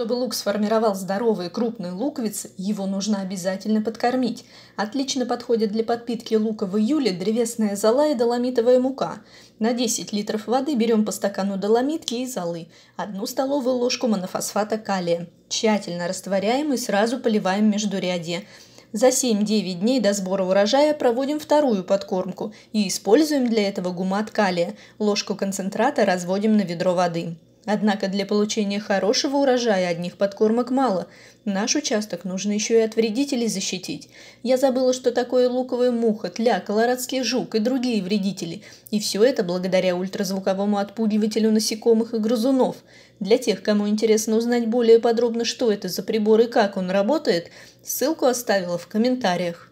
Чтобы лук сформировал здоровые крупные луковицы, его нужно обязательно подкормить. Отлично подходит для подпитки лука в июле древесная зола и доломитовая мука. На 10 литров воды берем по стакану доломитки и золы, одну столовую ложку монофосфата калия. Тщательно растворяем и сразу поливаем междурядье. За 7-9 дней до сбора урожая проводим вторую подкормку и используем для этого гумат калия. Ложку концентрата разводим на ведро воды. Однако для получения хорошего урожая одних подкормок мало. Наш участок нужно еще и от вредителей защитить. Я забыла, что такое луковая муха, тля, колорадский жук и другие вредители. И все это благодаря ультразвуковому отпугивателю насекомых и грызунов. Для тех, кому интересно узнать более подробно, что это за прибор и как он работает, ссылку оставила в комментариях.